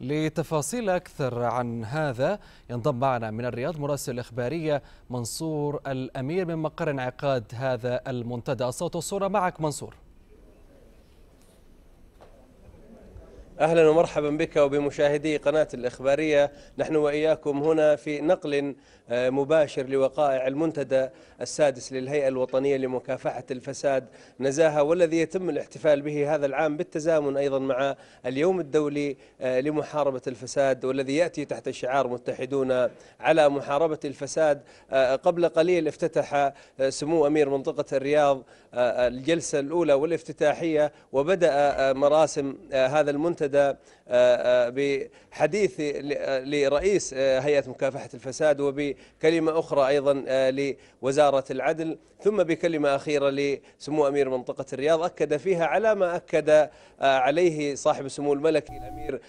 لتفاصيل أكثر عن هذا ينضم معنا من الرياض مراسل الإخبارية منصور الأمير من مقر انعقاد هذا المنتدى الصوت والصورة معك منصور أهلا ومرحبا بك وبمشاهدي قناة الإخبارية نحن وإياكم هنا في نقل آه، مباشر لوقائع المنتدى السادس للهيئة الوطنية لمكافحة الفساد نزاهة والذي يتم الاحتفال به هذا العام بالتزامن أيضا مع اليوم الدولي آه، لمحاربة الفساد والذي يأتي تحت شعار متحدون على محاربة الفساد آه، قبل قليل افتتح سمو أمير منطقة الرياض الجلسة الأولى والافتتاحية وبدأ مراسم هذا المنتدى استفسد آه، آه، بحديث آه، لرئيس هيئة مكافحة الفساد وبكلمة أخرى أيضا لوزارة العدل ثم بكلمة أخيرة لسمو أمير منطقة الرياض أكد فيها على ما أكد عليه صاحب السمو الملكي الأمير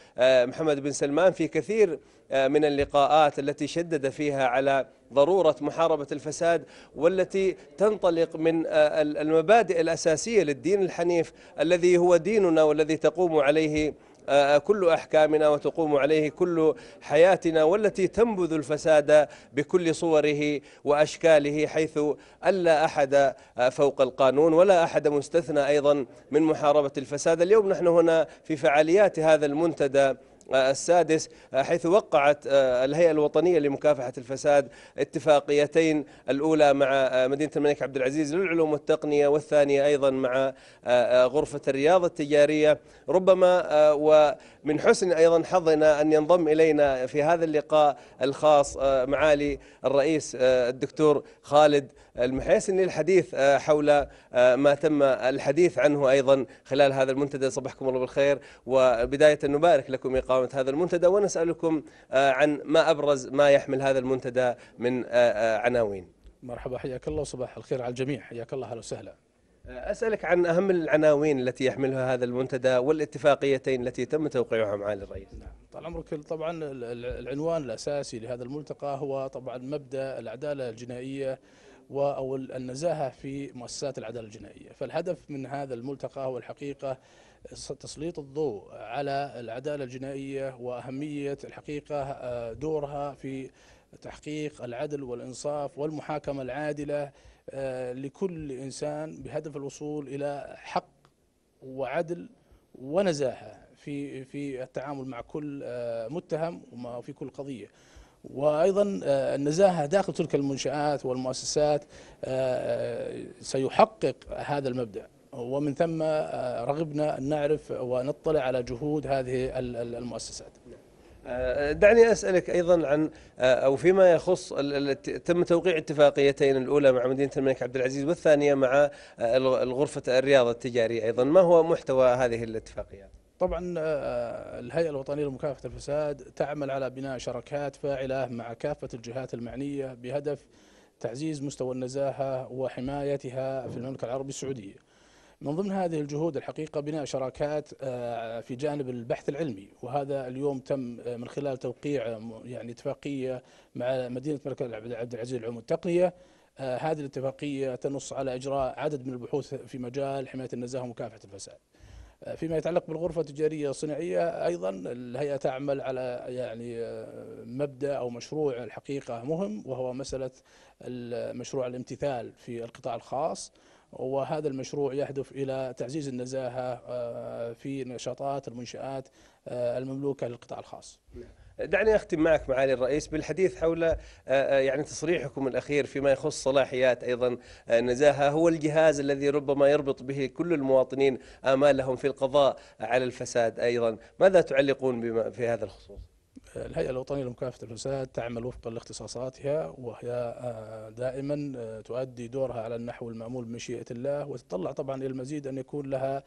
محمد بن سلمان في كثير من اللقاءات التي شدد فيها على ضرورة محاربة الفساد والتي تنطلق من المبادئ الأساسية للدين الحنيف الذي هو ديننا والذي تقوم عليه كل أحكامنا وتقوم عليه كل حياتنا والتي تنبذ الفساد بكل صوره وأشكاله حيث ألا أحد فوق القانون ولا أحد مستثنى أيضا من محاربة الفساد اليوم نحن هنا في فعاليات هذا المنتدى السادس آه، حيث وقعت آه، الهيئة الوطنية لمكافحة الفساد اتفاقيتين الأولى مع آه، مدينة الملك عبد العزيز للعلوم والتقنية والثانية أيضا مع غرفة الرياض التجارية ربما ومن حسن أيضا حظنا أن ينضم إلينا في هذا اللقاء الخاص معالي الرئيس الدكتور خالد المحيسن للحديث حول ما تم الحديث عنه أيضا خلال هذا المنتدى صبحكم الله بالخير وبداية نبارك لكم إقامة مقاومة هذا المنتدى ونسألكم آه، عن ما أبرز ما يحمل هذا المنتدى من آه، آه، عناوين مرحبا حياك الله وصباح الخير على الجميع حياك الله أهلا وسهلا أسألك عن أهم العناوين التي يحملها هذا المنتدى والاتفاقيتين التي تم توقيعها مع الرئيس نعم طال عمرك طبعا العنوان الأساسي لهذا الملتقى هو طبعا مبدأ العدالة الجنائية أو النزاهة في مؤسسات العدالة الجنائية فالهدف من هذا الملتقى هو الحقيقة تسليط الضوء على العداله الجنائيه واهميه الحقيقه آه، دورها في تحقيق العدل والانصاف والمحاكمه العادله آه، لكل انسان بهدف الوصول الى حق وعدل ونزاهه في في التعامل مع كل آه، متهم وفي كل قضيه. وايضا النزاهه داخل تلك المنشات والمؤسسات سيحقق هذا المبدا. ومن ثم آه، رغبنا أن نعرف ونطلع على جهود هذه المؤسسات آه، دعني أسألك أيضا عن آه، أو فيما يخص تم توقيع اتفاقيتين الأولى مع مدينة الملك عبد العزيز والثانية مع غرفة الرياض التجارية أيضا ما هو محتوى هذه الاتفاقيات؟ طبعا الهيئة الوطنية لمكافحة الفساد تعمل على بناء شراكات فاعلة مع كافة الجهات المعنية بهدف تعزيز مستوى النزاهة وحمايتها في المملكة العربية السعودية من ضمن هذه الجهود الحقيقة بناء شراكات آه، في جانب البحث العلمي وهذا اليوم تم آه، من خلال توقيع آه، يعني اتفاقية مع مدينة ملك عبد العزيز للعلوم والتقنية هذه الاتفاقية تنص على إجراء عدد من البحوث في مجال حماية النزاهة ومكافحة الفساد فيما يتعلق بالغرفة التجارية الصناعية أيضا الهيئة تعمل على يعني مبدأ أو مشروع الحقيقة مهم وهو مسألة مشروع الامتثال في القطاع الخاص وهذا المشروع يهدف إلى تعزيز النزاهة آه، في نشاطات المنشآت آه، المملوكة للقطاع الخاص دعني أختم معك معالي الرئيس بالحديث حول آه، يعني تصريحكم الأخير فيما يخص صلاحيات أيضا النزاهة هو الجهاز الذي ربما يربط به كل المواطنين آمالهم في القضاء على الفساد أيضا ماذا تعلقون بما في هذا الخصوص؟ الهيئة الوطنية لمكافحة الفساد تعمل وفقا لاختصاصاتها وهي آه، دائما آه، تؤدي دورها على النحو المأمول بمشيئة الله وتتطلع طبعا إلى المزيد أن يكون لها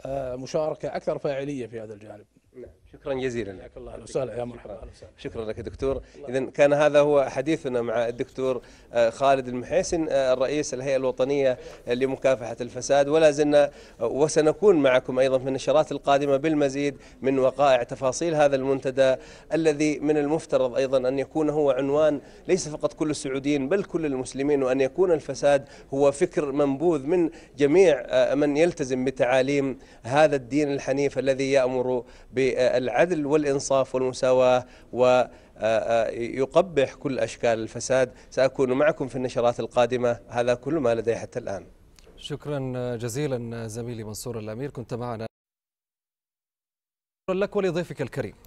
آه، مشاركة أكثر فاعلية في هذا الجانب نعم. شكرا جزيلا حياك الله اهلا وسهلا يا مرحبا شكرا, شكرا لك دكتور اذا كان هذا هو حديثنا مع الدكتور آه، خالد المحيسن آه، الرئيس الهيئه الوطنيه لمكافحه الفساد ولا زلنا آه، وسنكون معكم ايضا في النشرات القادمه بالمزيد من وقائع تفاصيل هذا المنتدى الذي من المفترض ايضا ان يكون هو عنوان ليس فقط كل السعوديين بل كل المسلمين وان يكون الفساد هو فكر منبوذ من جميع من يلتزم بتعاليم هذا الدين الحنيف الذي يامر بال العدل والإنصاف والمساواة ويقبح آه، آه، كل أشكال الفساد سأكون معكم في النشرات القادمة هذا كل ما لدي حتى الآن شكرا جزيلا زميلي منصور الأمير كنت معنا شكرا لك ولضيفك الكريم